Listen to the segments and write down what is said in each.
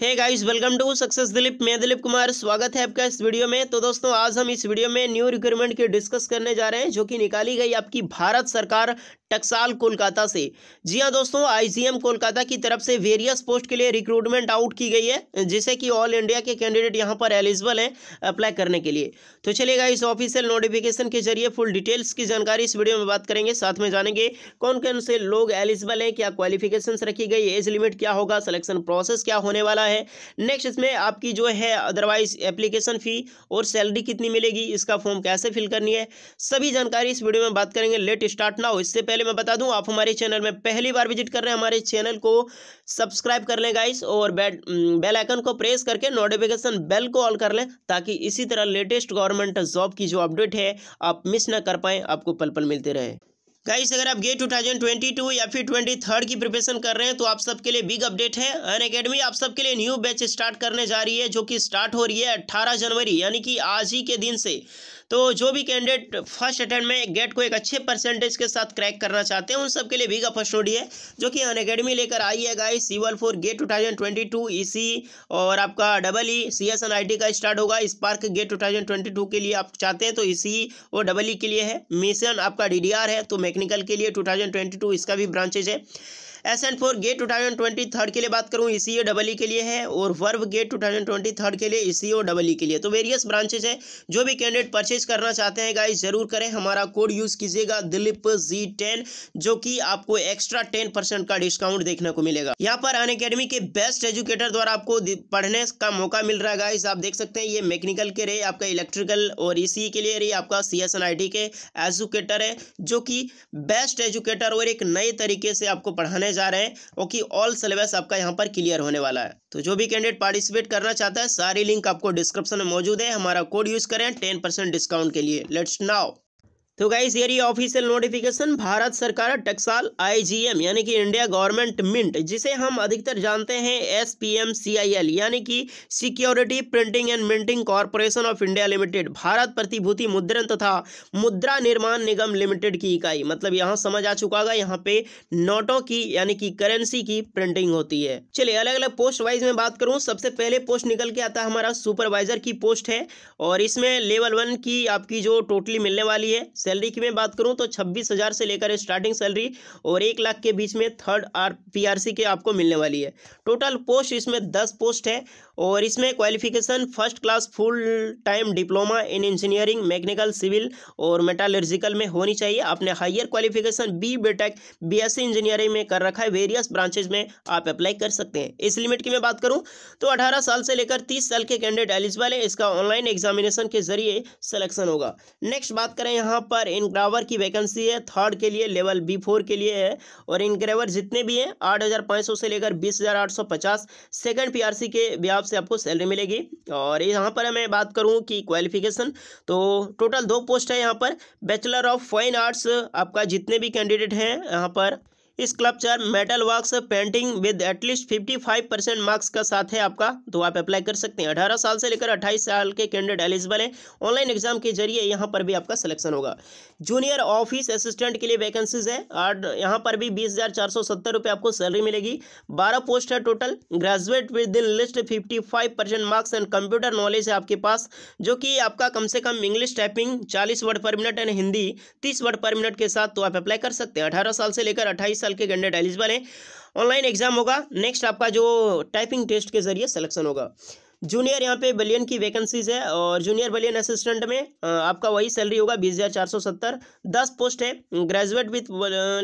hey guys welcome to success Dilip मैं दिलीप कुमार स्वागत है आपका इस वीडियो में तो दोस्तों आज हम इस वीडियो में न्यू रिक्रूटमेंट की डिस्कस करने जा रहे हैं जो कि निकाली गई आपकी भारत सरकार टक्साल कोलकाता से जी हाँ दोस्तों आईजीएम कोलकाता की तरफ से वेरियस पोस्ट के लिए रिक्रूटमेंट आउट की गई है जिसे कि ऑल इंडिया के कैंडिडेट यहाँ पर एलिजिबल हैं अप्लाई करने के लिए तो चलेगा इस ऑफिशियल नोटिफिकेशन के जरिए फुल डिटेल्स की जानकारी इस वीडियो में बात करेंगे साथ में जानेंगे कौन कौन से लोग एलिजिबल हैं क्या क्वालिफिकेशन रखी गई एज लिमिट क्या होगा सिलेक्शन प्रोसेस क्या होने वाला मिलना है नेक्स्ट इसमें आपकी जो है अदरवाइज एप्लीकेशन फ़ी और सैलरी कितनी मिलेगी इसका फॉर्म कैसे फिल करनी है सभी जानकारी इस वीडियो में बात करेंगे लेट स्टार्ट ना हो इससे पहले मैं बता दूँ आप हमारे चैनल में पहली बार विजिट कर रहे हैं हमारे चैनल को सब्सक्राइब कर लें गाइस और बेल आइकन mm, को प्रेस करके नोटिफिकेशन बेल को ऑल कर लें ताकि इसी तरह लेटेस्ट गवर्नमेंट जॉब की जो अपडेट है आप मिस ना कर पाएँ आपको पल पल मिलते रहे गाइस अगर आप गेट 2022 या फिर थर्ड की प्रिपरेशन कर रहे हैं तो आप सबके लिए बिग अपडेट है अन अकेडमी आप सबके लिए न्यू बैच स्टार्ट करने जा रही है जो कि स्टार्ट हो रही है 18 जनवरी यानी कि आज ही के दिन से तो जो भी कैंडिडेट फर्स्ट अटैम्प्ट में गेट को एक अच्छे परसेंटेज के साथ क्रैक करना चाहते हैं उन सब के लिए भीगा फर्स्ट नोडी है जो कि अन अकेडमी लेकर आई है guys C one four GATE two thousand twenty two E C और आपका double E C S N I T का स्टार्ट होगा spark GATE two thousand twenty two के लिए आप चाहते हैं तो ई e सी और डबल ई e के लिए है मिशन आपका डी डी आर है तो मैकेनिकल के लिए टू थाउजेंड ट्वेंटी टू इसका भी ब्रांचेज है S and four GATE two thousand twenty third के लिए बात करूँ ई सी ओ डबल ई के लिए है और verb GATE two thousand twenty third के लिए ई सी ओ डबल ई के लिए तो वेरियस ब्रांचेज है जो भी कैंडिडेट परचेज करना चाहते हैं गाइज जरूर करें हमारा कोड यूज़ कीजिएगा दिलीप जी टेन जो कि आपको एक्स्ट्रा टेन परसेंट का डिस्काउंट देखने को मिलेगा यहाँ पर अन अकेडमी के बेस्ट एजुकेटर द्वारा आपको पढ़ने का मौका मिल रहा है गाइज आप देख सकते हैं ये मैकेनिकल के रही आपका इलेक्ट्रिकल और इसी e e के लिए रही आपका C S N I T के एजुकेटर है जो कि बेस्ट एजुकेटर और एक नए तरीके से आपको पढ़ाने कराए जा रहे हैं वो कि ऑल सिलेबस आपका यहाँ पर क्लियर होने वाला है तो जो भी कैंडिडेट पार्टिसिपेट करना चाहता है सारी लिंक आपको डिस्क्रिप्शन में मौजूद है हमारा कोड यूज़ करें टेन डिस्काउंट के लिए लेट्स नाउ तो गाइस ये ऑफिशियल नोटिफिकेशन भारत सरकार टक्साल आईजीएम यानी कि इंडिया गवर्नमेंट मिंट जिसे हम अधिकतर जानते हैं एसपीएमसीआईएल यानी कि security printing and minting corporation of India limited Bharat प्रतिभूति मुद्रण तथा मुद्रा निर्माण निगम लिमिटेड की इकाई मतलब यहाँ समझ आ चुका होगा यहाँ पे नोटों की यानी कि करेंसी की प्रिंटिंग होती है चलिए अलग अलग पोस्ट वाइज में बात करूँ सबसे पहले पोस्ट निकल के आता है हमारा सुपरवाइजर की पोस्ट है और इसमें लेवल वन की आपकी जो टोटली मिलने वाली है सैलरी की मैं बात करूँ तो छब्बीस हज़ार से लेकर स्टार्टिंग सैलरी और एक लाख के बीच में third R P R C के आपको मिलने वाली है टोटल पोस्ट इसमें दस पोस्ट है और इसमें qualification first class full time diploma in engineering mechanical civil और मेटालर्जिकल में होनी चाहिए आपने higher qualification B BTech BSc engineering में कर रखा है वेरियस ब्रांचेज में आप अप्लाई कर सकते हैं इस लिमिट की मैं बात करूँ तो अठारह साल से लेकर तीस साल के कैंडिडेट एलिजिबल है इसका ऑनलाइन एग्जामिनेशन के जरिए सिलेक्शन होगा नेक्स्ट बात करें यहाँ पर इनग्रावर की वैकेंसी है थर्ड के लिए लेवल बी फोर के लिए है और इनग्रेवर जितने भी हैं आठ हज़ार पाँच सौ से लेकर बीस हज़ार आठ सौ पचास सेकेंड पी आर सी के ब्याज हिसाब से आपको सैलरी मिलेगी और यहाँ पर मैं बात करूँ कि क्वालिफिकेशन तो टोटल दो पोस्ट है यहाँ पर बैचलर ऑफ फाइन आर्ट्स आपका जितने भी कैंडिडेट हैं यहाँ पर sculpture metal works painting with at least fifty five percent marks का साथ है आपका तो आप अप्लाई कर सकते हैं अठारह साल से लेकर अट्ठाईस साल के कैंडिडेट एलिजिबल है ऑनलाइन एग्जाम के जरिए यहाँ पर भी आपका सिलेक्शन होगा जूनियर ऑफिस असिस्टेंट के लिए वैकेंसीज है और यहाँ पर भी बीस रुपए आपको सैलरी मिलेगी बारह पोस्ट है total graduate with in list fifty marks and computer knowledge है आपके पास जो कि आपका कम से कम इंग्लिश टाइपिंग चालीस word per minute and Hindi तीस वर्ड पर मिनट के साथ तो आप अप्लाई कर सकते हैं अठारह साल से लेकर अट्ठाईस साल के कैंडिडेट एलिजिबल हैं ऑनलाइन एग्जाम होगा नेक्स्ट आपका जो टाइपिंग टेस्ट के जरिए सिलेक्शन होगा जूनियर यहाँ पे बलियन की वैकेंसीज है और जूनियर बलियन असिस्टेंट में आपका वही सैलरी होगा बीस हज़ार चार सौ सत्तर दस पोस्ट है ग्रेजुएट विथ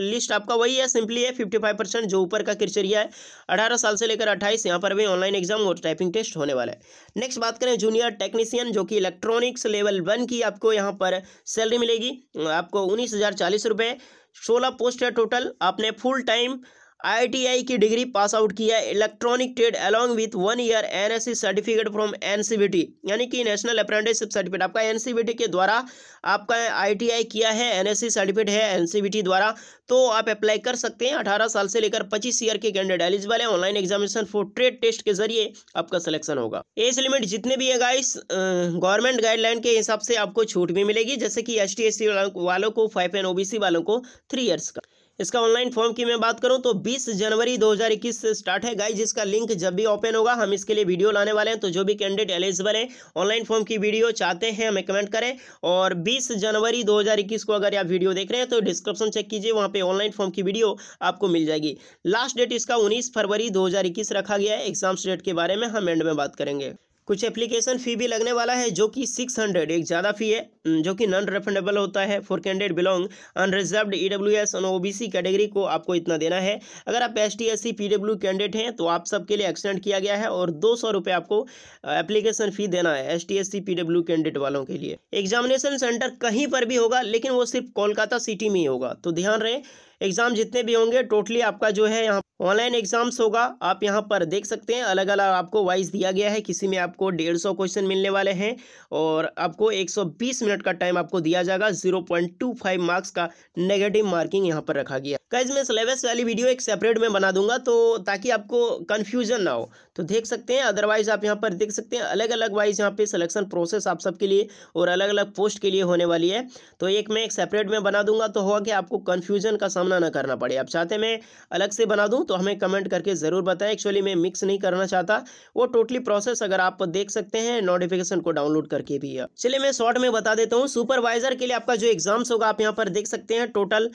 लिस्ट आपका वही है सिंपली है फिफ्टी फाइव परसेंट जो ऊपर का क्रिचरिया है अठारह साल से लेकर अट्ठाईस यहाँ पर भी ऑनलाइन एग्जाम और टाइपिंग टेस्ट होने वाला है नेक्स्ट बात करें जूनियर टेक्नीसियन जो कि इलेक्ट्रॉनिक्स लेवल वन की आपको यहाँ पर सैलरी मिलेगी आपको उन्नीस हज़ार सोलह पोस्ट है टोटल आपने फुल टाइम आईटीआई की डिग्री पास आउट किया electronic trade along with one year NSC certificate from NCBT यानी कि नेशनल अप्रेंटिसशिप सर्टिफिकेट आपका एनसीबीटी के द्वारा आपका आईटीआई किया है एनएससी सर्टिफिकेट है एनसीबीटी द्वारा तो आप अप्लाई कर सकते हैं अठारह साल से लेकर पच्चीस ईयर के कैंडिडेट एलिजिबल है online examination for trade test के जरिए आपका सिलेक्शन होगा एज लिमिट जितने भी है गाइस गवर्नमेंट गाइडलाइन के हिसाब से आपको छूट भी मिलेगी जैसे कि एस टी वालों को फाइव एन ओबीसी वालों को थ्री ईयर्स का इसका ऑनलाइन फॉर्म की मैं बात करूं तो 20 जनवरी 2021 से स्टार्ट है गाइज इसका लिंक जब भी ओपन होगा हम इसके लिए वीडियो लाने वाले हैं तो जो भी कैंडिडेट एलिजिबल है ऑनलाइन फॉर्म की वीडियो चाहते हैं हमें कमेंट करें और बीस जनवरी दो को अगर आप वीडियो देख रहे हैं तो डिस्क्रिप्शन चेक कीजिए वहाँ पर ऑनलाइन फॉर्म की वीडियो आपको मिल जाएगी लास्ट डेट इसका उन्नीस फरवरी दो रखा गया है एग्जाम्स डेट के बारे में हम एंड में बात करेंगे कुछ एप्लीकेशन फ़ी भी लगने वाला है जो कि सिक्स हंड्रेड एक ज़्यादा फ़ी है हम्म, जो कि नॉन रिफंडेबल होता है for candidate belong unreserved E W S और ओ बी सी कैटेगरी को आपको इतना देना है अगर आप S T S C P W candidate हैं तो आप सबके लिए एक्सटेंड किया गया है और दो सौ रुपये आपको एप्लीकेशन फ़ी देना है S T S C P W candidate वालों के लिए एग्जामिनेशन सेंटर कहीं पर भी होगा लेकिन वो सिर्फ कोलकाता सिटी में ही होगा तो ध्यान रहे एग्ज़ाम जितने भी होंगे टोटली आपका जो है यहाँ ऑनलाइन एग्ज़ाम्स होगा आप यहाँ पर देख सकते हैं अलग अलग आपको वाइज दिया गया है किसी में आपको डेढ़ सौ क्वेश्चन मिलने वाले हैं और आपको एक सौ बीस मिनट का टाइम आपको दिया जाएगा zero point two five marks का नेगेटिव मार्किंग यहाँ पर रखा गया कैज मैं सिलेबस वाली वीडियो एक सेपरेट में बना दूंगा तो ताकि आपको कन्फ्यूजन ना हो तो देख सकते हैं अदरवाइज आप यहाँ पर देख सकते हैं अलग अलग वाइज यहाँ पे सिलेक्शन प्रोसेस आप सबके लिए और अलग अलग पोस्ट के लिए होने वाली है तो एक मैं एक सेपरेट में बना दूंगा तो होगा कि आपको कन्फ्यूजन का सामना ना करना पड़े आप चाहते मैं अलग से बना दूँ तो हमें कमेंट करके ज़रूर बताएं एक्चुअली मैं मिक्स नहीं करना चाहता वो टोटली प्रोसेस अगर आप देख सकते हैं नोटिफिकेशन को डाउनलोड करके भी चलिए मैं शॉर्ट में बता देता हूँ सुपरवाइजर के लिए आपका जो एग्जाम्स होगा आप यहाँ पर देख सकते हैं टोटल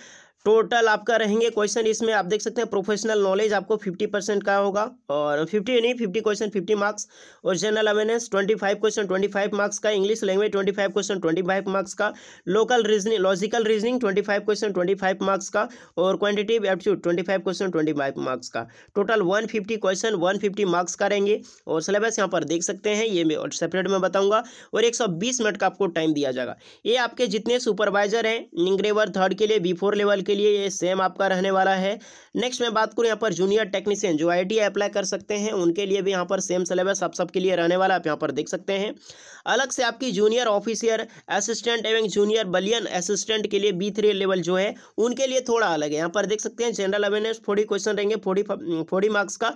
टोटल आपका रहेंगे क्वेश्चन इसमें आप देख सकते हैं प्रोफेशनल नॉलेज आपको फिफ्टी परसेंट का होगा और फिफ्टी नहीं फिफ्टी क्वेश्चन फिफ्टी मार्क्स और general awareness twenty five question twenty five marks का English language twenty five question twenty five marks का local reasoning logical reasoning twenty five question twenty five marks का और quantitative aptitude twenty five question twenty five marks का total one fifty question one fifty marks का रहेंगे और syllabus यहाँ पर देख सकते हैं ये मैं सेपरेट में बताऊँगा और एक सौ बीस मिनट का आपको टाइम दिया जाएगा ये आपके जितने सुपरवाइजर हैं निंग्रेवर थर्ड के लिए बी फोर लेवल के के लिए ये सेम आपका रहने वाला है नेक्स्ट मैं बात करूँ यहाँ पर जूनियर टेक्नीशियन जो आई अप्लाई कर सकते हैं उनके लिए भी यहाँ पर सेम सिलेबस आप सबके लिए रहने वाला आप यहाँ पर देख सकते हैं अलग से आपकी जूनियर ऑफिसियर असिस्टेंट एवं जूनियर बलियन असिस्टेंट के लिए बी लेवल जो है उनके लिए थोड़ा अलग है यहाँ पर देख सकते हैं जनरल अवेयरनेस फोर्टी क्वेश्चन रहेंगे फोर्टी फोर्टी मार्क्स का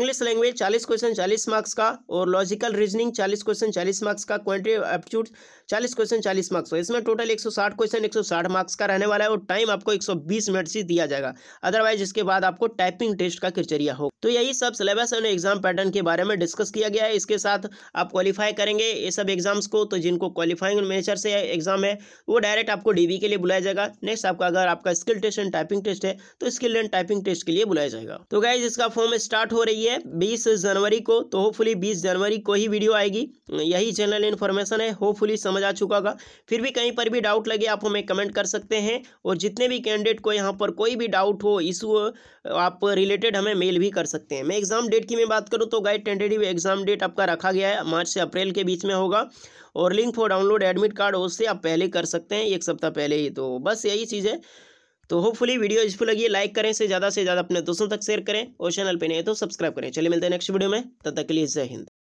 इंग्लिश लैंग्वेज चालीस क्वेश्चन चालीस मार्क्स का और लॉजिकल रीजनिंग चालीस क्वेश्चन चालीस मार्क्स का क्वान्टिव एप्टीट्यूड चालीस क्वेश्चन चालीस मार्क्स का इसमें टोटल एक क्वेश्चन एक मार्क्स का रहने वाला है और टाइम आपको एक बीस मिनट से दिया जाएगा अदरवाइज इसके बाद आपको टाइपिंग टेस्ट का क्रिचरिया हो तो यही सब सिलेबस एंड एग्जाम पैटर्न के बारे में डिस्कस किया गया है इसके साथ आप क्वालिफाई करेंगे ये सब एग्जाम्स को तो जिनको क्वालिफाइंग नेचर से एग्जाम है वो डायरेक्ट आपको डीबी के लिए बुलाया जाएगा नेक्स्ट आपका अगर आपका skill test and typing test है तो स्किल एंड टाइपिंग टेस्ट के लिए बुलाया जाएगा तो गाइज इसका फॉर्म स्टार्ट हो रही है बीस जनवरी को तो होपफुली बीस जनवरी को ही वीडियो आएगी यही जनरल इन्फॉर्मेशन है होपफुली समझ आ चुका होगा फिर भी कहीं पर भी डाउट लगे आप हमें कमेंट कर सकते हैं और जितने भी कैंडिडेट कैंडिडेट को यहाँ पर कोई भी डाउट हो इशू आप रिलेटेड हमें मेल भी कर सकते हैं मैं एग्ज़ाम डेट की मैं बात करूँ तो गाइड टेंटेटिव एग्ज़ाम डेट आपका रखा गया है मार्च से अप्रैल के बीच में होगा और link for download admit card उससे आप पहले कर सकते हैं एक सप्ताह पहले ही तो बस यही चीज़ है तो होपफुली वीडियो यूजफुल लगी लाइक करें से ज़्यादा से ज़्यादा अपने दोस्तों तक शेयर करें और चैनल पर नहीं तो सब्सक्राइब करें चलिए मिलते हैं नेक्स्ट वीडियो में तब तक के लिए जय हिंद